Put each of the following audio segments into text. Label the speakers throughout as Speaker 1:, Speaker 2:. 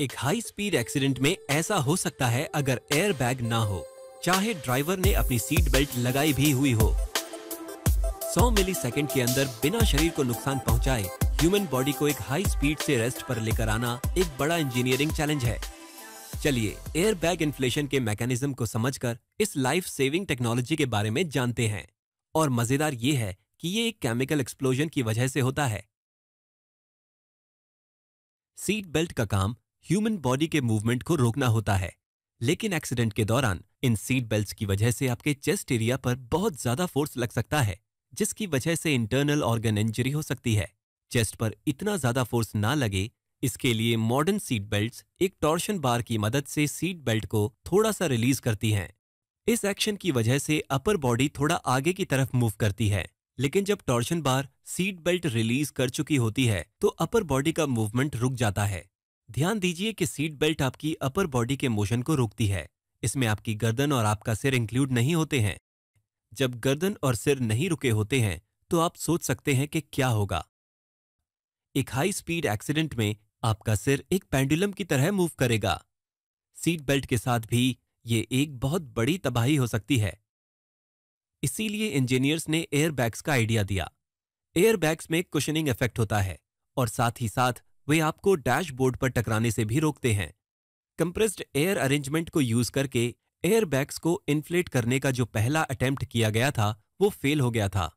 Speaker 1: एक high speed accident में ऐसा हो सकता है अगर एयर बैग न हो चाहे ड्राइवर ने अपनी सीट बेल्ट लगाई भी हुई हो 100 सेकेंड के अंदर बिना शरीर को नुकसान पहुंचाए ह्यूमन बॉडी को एक हाई स्पीड से रेस्ट पर लेकर आना एक बड़ा इंजीनियरिंग चैलेंज है चलिए एयर बैग इन्फ्लेशन के मैकेनिज्म को समझकर इस लाइफ सेविंग टेक्नोलॉजी के बारे में जानते हैं और मजेदार ये है कि ये एक केमिकल एक्सप्लोजन की वजह से होता है सीट बेल्ट का काम ह्यूमन बॉडी के मूवमेंट को रोकना होता है लेकिन एक्सीडेंट के दौरान इन सीट बेल्ट की वजह से आपके चेस्ट एरिया पर बहुत ज्यादा फोर्स लग सकता है जिसकी वजह से इंटरनल ऑर्गन इंजरी हो सकती है चेस्ट पर इतना ज्यादा फोर्स ना लगे इसके लिए मॉडर्न सीट बेल्ट एक टॉर्शन बार की मदद से सीट बेल्ट को थोड़ा सा रिलीज करती हैं इस एक्शन की वजह से अपर बॉडी थोड़ा आगे की तरफ मूव करती है लेकिन जब torsion bar seat belt release कर चुकी होती है तो अपर बॉडी का मूवमेंट रुक जाता है ध्यान दीजिए कि सीट बेल्ट आपकी अपर बॉडी के मोशन को रोकती है इसमें आपकी गर्दन और आपका सिर इंक्लूड नहीं होते हैं जब गर्दन और सिर नहीं रुके होते हैं तो आप सोच सकते हैं कि क्या होगा एक हाई स्पीड एक्सीडेंट में आपका सिर एक पेंडुलम की तरह मूव करेगा सीट बेल्ट के साथ भी ये एक बहुत बड़ी तबाही हो सकती है इसीलिए इंजीनियर्स ने एयरबैग्स का आइडिया दिया एयरबैग्स में कुशनिंग इफेक्ट होता है और साथ ही साथ वे आपको डैशबोर्ड पर टकराने से भी रोकते हैं कंप्रेस्ड एयर अरेंजमेंट को यूज करके एयरबैग्स को इन्फ्लेट करने का जो पहला अटेम्प्ट किया गया था वो फेल हो गया था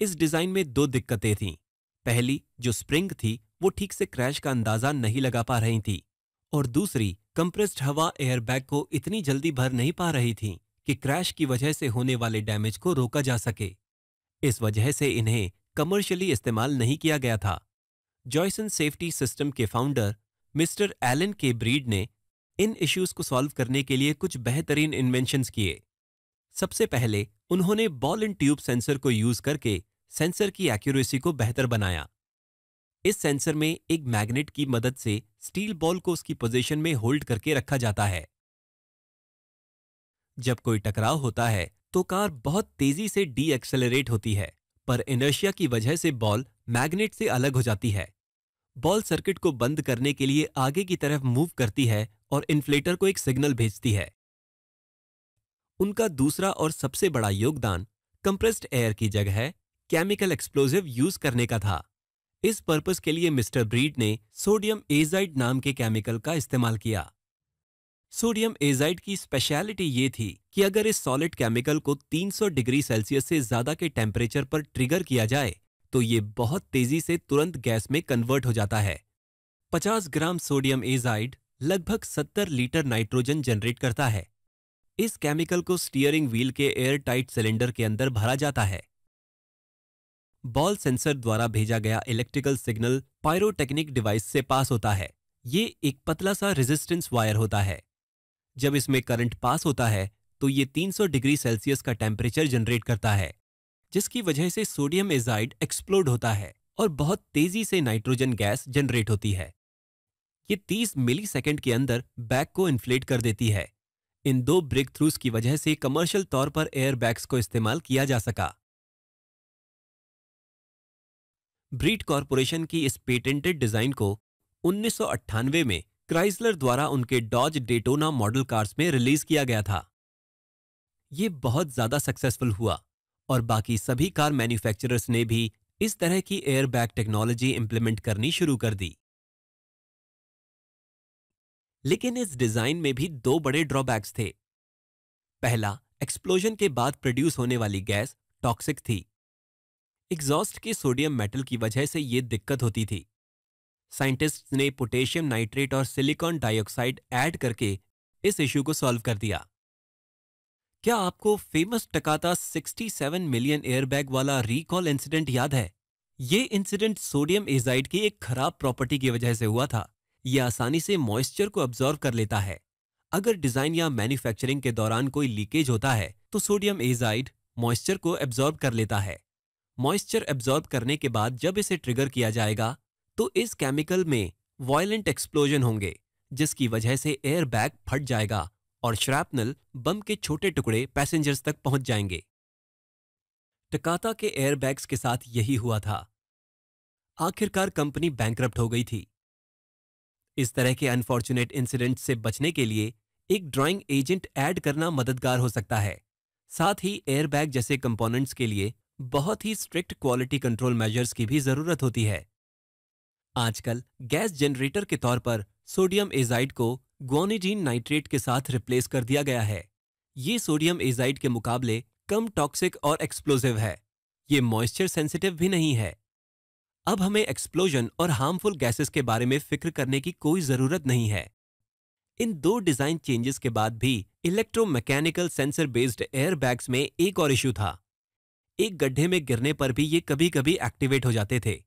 Speaker 1: इस डिजाइन में दो दिक्कतें थीं पहली जो स्प्रिंग थी वो ठीक से क्रैश का अंदाजा नहीं लगा पा रही थी और दूसरी कंप्रेस्ड हवा एयरबैग को इतनी जल्दी भर नहीं पा रही थी कि क्रैश की वजह से होने वाले डैमेज को रोका जा सके इस वजह से इन्हें कमर्शियली इस्तेमाल नहीं किया गया था जॉयसन सेफ्टी सिस्टम के founder mister Allen K Breed ने इन इश्यूज को सॉल्व करने के लिए कुछ बेहतरीन इन्वेंशंस किए सबसे पहले उन्होंने बॉल एंड ट्यूब सेंसर को यूज करके सेंसर की एक्यूरेसी को बेहतर बनाया इस सेंसर में एक मैग्नेट की मदद से स्टील बॉल को उसकी पोजीशन में होल्ड करके रखा जाता है जब कोई टकराव होता है तो कार बहुत तेजी से डी होती है पर इनर्शिया की वजह से बॉल मैग्नेट से अलग हो जाती है बॉल सर्किट को बंद करने के लिए आगे की तरफ मूव करती है और इन्फ्लेटर को एक सिग्नल भेजती है उनका दूसरा और सबसे बड़ा योगदान कंप्रेस्ड एयर की जगह केमिकल एक्सप्लोजिव यूज करने का था इस पर्पस के लिए मिस्टर ब्रीड ने सोडियम एजाइड नाम के केमिकल का इस्तेमाल किया सोडियम एजाइड की स्पेशलिटी ये थी कि अगर इस सॉलिड केमिकल को 300 डिग्री सेल्सियस से ज्यादा के टेम्परेचर पर ट्रिगर किया जाए तो ये बहुत तेजी से तुरंत गैस में कन्वर्ट हो जाता है 50 ग्राम सोडियम एजाइड लगभग 70 लीटर नाइट्रोजन जनरेट करता है इस केमिकल को स्टीयरिंग व्हील के एयर टाइट सिलेंडर के अंदर भरा जाता है बॉल सेंसर द्वारा भेजा गया इलेक्ट्रिकल सिग्नल पायरोटेक्निक डिवाइस से पास होता है ये एक पतला सा रेजिस्टेंस वायर होता है जब इसमें करंट पास होता है तो ये 300 डिग्री सेल्सियस का टेम्परेचर जनरेट करता है जिसकी वजह से सोडियम एजाइड एक्सप्लोड होता है और बहुत तेजी से नाइट्रोजन गैस जनरेट होती है ये 30 सेकेंड के अंदर बैग को इन्फ्लेट कर देती है इन दो ब्रेक थ्रूज की वजह से कमर्शियल तौर पर एयरबैग्स को इस्तेमाल किया जा सका ब्रीड कॉरपोरेशन की इस पेटेंटेड डिजाइन को उन्नीस में क्राइसलर द्वारा उनके डॉज डेटोना मॉडल कार्स में रिलीज किया गया था यह बहुत ज्यादा सक्सेसफुल हुआ और बाकी सभी कार मैन्युफैक्चरर्स ने भी इस तरह की एयरबैग टेक्नोलॉजी इंप्लीमेंट करनी शुरू कर दी लेकिन इस डिजाइन में भी दो बड़े ड्रॉबैक्स थे पहला एक्सप्लोजन के बाद प्रोड्यूस होने वाली गैस टॉक्सिक थी एग्जॉस्ट के सोडियम मेटल की वजह से यह दिक्कत होती थी साइंटिस्ट ने पोटेशियम नाइट्रेट और सिलिकॉन डाइऑक्साइड ऐड करके इस इश्यू को सॉल्व कर दिया क्या आपको फेमस टकाता 67 मिलियन एयरबैग वाला रिकॉल इंसिडेंट याद है ये इंसिडेंट सोडियम एजाइड की एक खराब प्रॉपर्टी की वजह से हुआ था यह आसानी से मॉइस्चर को ऑब्जॉर्व कर लेता है अगर डिजाइन या मैन्युफैक्चरिंग के दौरान कोई लीकेज होता है तो सोडियम एजाइड मॉइस्चर को एब्जॉर्ब कर लेता है मॉइस्चर एब्जॉर्ब करने के बाद जब इसे ट्रिगर किया जाएगा तो इस केमिकल में वॉयलेंट एक्सप्लोजन होंगे जिसकी वजह से एयर बैग फट जाएगा और श्रैपनल बम के छोटे टुकड़े पैसेंजर्स तक पहुंच जाएंगे टकाता के एयरबैग्स के साथ यही हुआ था आखिरकार कंपनी बैंकरप्ट हो गई थी इस तरह के अनफॉर्चुनेट इंसिडेंट से बचने के लिए एक ड्राइंग एजेंट ऐड करना मददगार हो सकता है साथ ही एयरबैग जैसे कंपोनेंट्स के लिए बहुत ही स्ट्रिक्ट क्वालिटी कंट्रोल मेजर्स की भी जरूरत होती है आजकल गैस जनरेटर के तौर पर सोडियम एजाइड को ग्वानिजीन नाइट्रेट के साथ रिप्लेस कर दिया गया है ये सोडियम एजाइड के मुकाबले कम टॉक्सिक और एक्सप्लोजिव है ये मॉइस्चर सेंसिटिव भी नहीं है अब हमें एक्सप्लोजन और हार्मफुल गैसेस के बारे में फिक्र करने की कोई जरूरत नहीं है इन दो डिजाइन चेंजेस के बाद भी इलेक्ट्रोमैकेनिकल सेंसर बेस्ड एयरबैग्स में एक और इश्यू था एक गड्ढे में गिरने पर भी ये कभी कभी एक्टिवेट हो जाते थे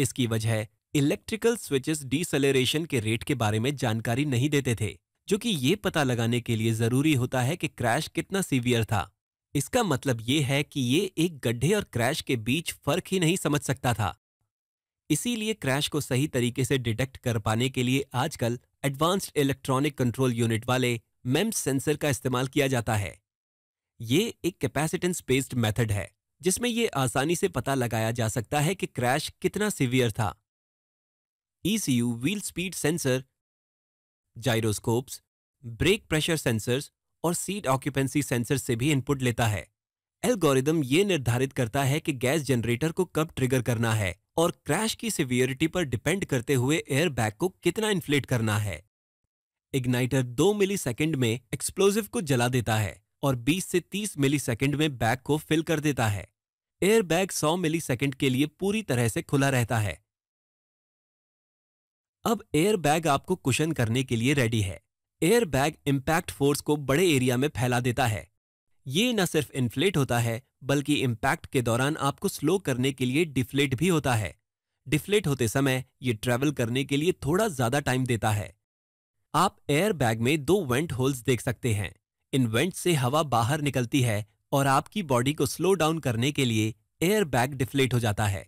Speaker 1: इसकी वजह इलेक्ट्रिकल स्विचेस डिसलेरेशन के रेट के बारे में जानकारी नहीं देते थे जो कि ये पता लगाने के लिए जरूरी होता है कि क्रैश कितना सीवियर था इसका मतलब ये है कि ये एक गड्ढे और क्रैश के बीच फर्क ही नहीं समझ सकता था इसीलिए क्रैश को सही तरीके से डिटेक्ट कर पाने के लिए आजकल एडवांस्ड इलेक्ट्रॉनिक कंट्रोल यूनिट वाले मेम्स सेंसर का इस्तेमाल किया जाता है ये एक कैपेसिटेंस बेस्ड मेथड है जिसमें ये आसानी से पता लगाया जा सकता है कि क्रैश कितना सीवियर था ECU wheel speed sensor gyroscopes brake pressure sensors और सीट ऑक्यूपेंसी सेंसर से भी इनपुट लेता है एल्गोरिदम ये निर्धारित करता है कि गैस जनरेटर को कब ट्रिगर करना है और क्रैश की सिवियरिटी पर डिपेंड करते हुए एयर बैग को कितना इन्फ्लेट करना है इग्नाइटर दो मिली सेकेंड में एक्सप्लोजिव को जला देता है और 20 से 30 सेकेंड में बैग को फिल कर देता है एयर बैग मिली सेकेंड के लिए पूरी तरह से खुला रहता है अब एयर बैग आपको कुशन करने के लिए रेडी है एयर बैग इम्पैक्ट फोर्स को बड़े एरिया में फैला देता है ये न सिर्फ इन्फ्लेट होता है बल्कि इम्पैक्ट के दौरान आपको स्लो करने के लिए डिफ्लेट भी होता है डिफ्लेट होते समय ये ट्रैवल करने के लिए थोड़ा ज्यादा टाइम देता है आप एयर बैग में दो वेंट होल्स देख सकते हैं इन वेंट से हवा बाहर निकलती है और आपकी बॉडी को स्लो डाउन करने के लिए एयर बैग डिफ्लेट हो जाता है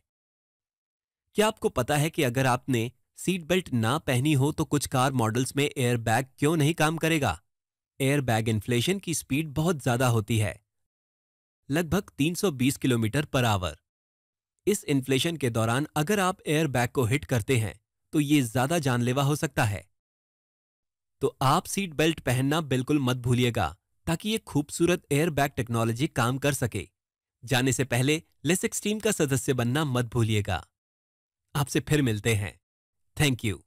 Speaker 1: क्या आपको पता है कि अगर आपने सीट बेल्ट ना पहनी हो तो कुछ कार मॉडल्स में एयर बैग क्यों नहीं काम करेगा एयर बैग इन्फ्लेशन की स्पीड बहुत ज्यादा होती है लगभग 320 किलोमीटर पर आवर इस इन्फ्लेशन के दौरान अगर आप एयर बैग को हिट करते हैं तो ये ज्यादा जानलेवा हो सकता है तो आप सीट बेल्ट पहनना बिल्कुल मत भूलिएगा ताकि ये खूबसूरत एयर बैग टेक्नोलॉजी काम कर सके जाने से पहले लेसिक्स टीम का सदस्य बनना मत भूलिएगा आपसे फिर मिलते हैं Thank you.